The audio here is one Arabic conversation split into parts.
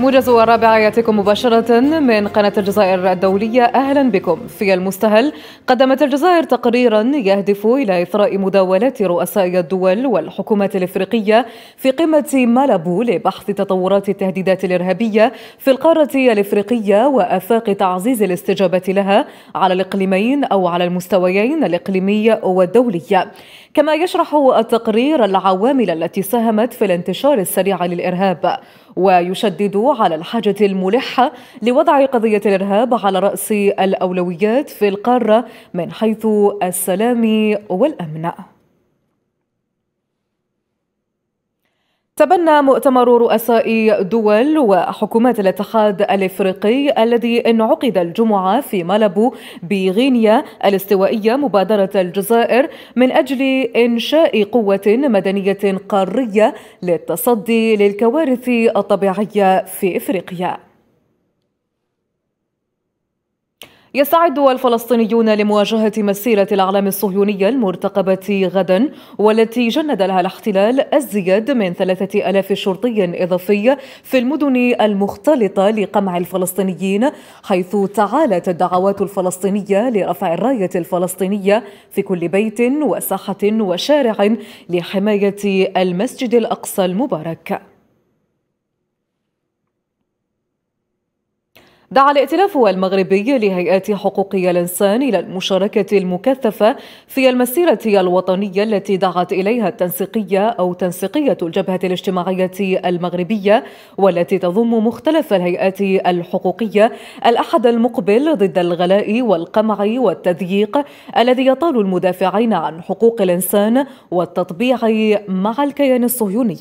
موجز الرابعة يأتيكم مباشرة من قناة الجزائر الدولية أهلا بكم في المستهل قدمت الجزائر تقريرا يهدف إلى إثراء مداولات رؤساء الدول والحكومات الإفريقية في قمة مالابو لبحث تطورات التهديدات الإرهابية في القارة الإفريقية وآفاق تعزيز الاستجابة لها على الإقليمين أو على المستويين الإقليمي والدولي كما يشرح التقرير العوامل التي ساهمت في الانتشار السريع للإرهاب ويشدد على الحاجة الملحة لوضع قضية الإرهاب على رأس الأولويات في القارة من حيث السلام والأمن تبنى مؤتمر رؤساء دول وحكومات الاتحاد الافريقي الذي انعقد الجمعه في مالبو بغينيا الاستوائيه مبادره الجزائر من اجل انشاء قوه مدنيه قاريه للتصدي للكوارث الطبيعيه في افريقيا يستعد الفلسطينيون لمواجهة مسيرة الأعلام الصهيونية المرتقبة غدا والتي جند لها الاحتلال الزياد من ثلاثة ألاف شرطي إضافي في المدن المختلطة لقمع الفلسطينيين حيث تعالت الدعوات الفلسطينية لرفع الراية الفلسطينية في كل بيت وساحة وشارع لحماية المسجد الأقصى المبارك دعا الائتلاف المغربي لهيئات حقوق الإنسان إلى المشاركة المكثفة في المسيرة الوطنية التي دعت إليها التنسيقية أو تنسيقية الجبهة الاجتماعية المغربية والتي تضم مختلف الهيئات الحقوقية الأحد المقبل ضد الغلاء والقمع والتضييق الذي يطال المدافعين عن حقوق الإنسان والتطبيع مع الكيان الصهيوني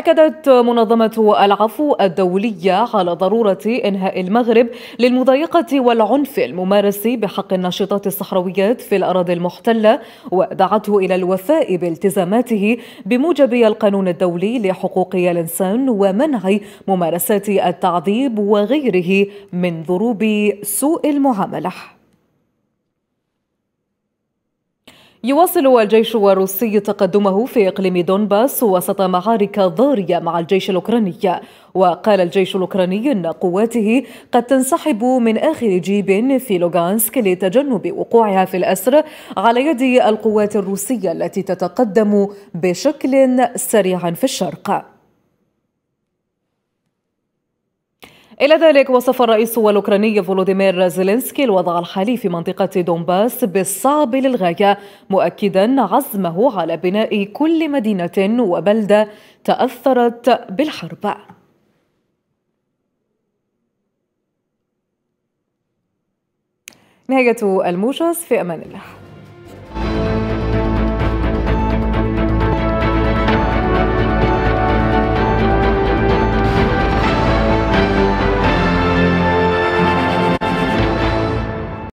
أكدت منظمة العفو الدولية على ضرورة إنهاء المغرب للمضايقة والعنف الممارس بحق الناشطات الصحراويات في الأراضي المحتلة ودعته إلى الوفاء بالتزاماته بموجب القانون الدولي لحقوق الإنسان ومنع ممارسات التعذيب وغيره من ضروب سوء المعامله يواصل الجيش الروسي تقدمه في إقليم دونباس وسط معارك ضارية مع الجيش الأوكراني وقال الجيش الأوكراني أن قواته قد تنسحب من آخر جيب في لوغانسك لتجنب وقوعها في الأسر على يد القوات الروسية التي تتقدم بشكل سريع في الشرق إلى ذلك وصف الرئيس الأوكراني فولوديمير زيلينسكي الوضع الحالي في منطقة دونباس بالصعب للغاية مؤكدا عزمه على بناء كل مدينة وبلدة تأثرت بالحرب نهاية الموجز في أمان الله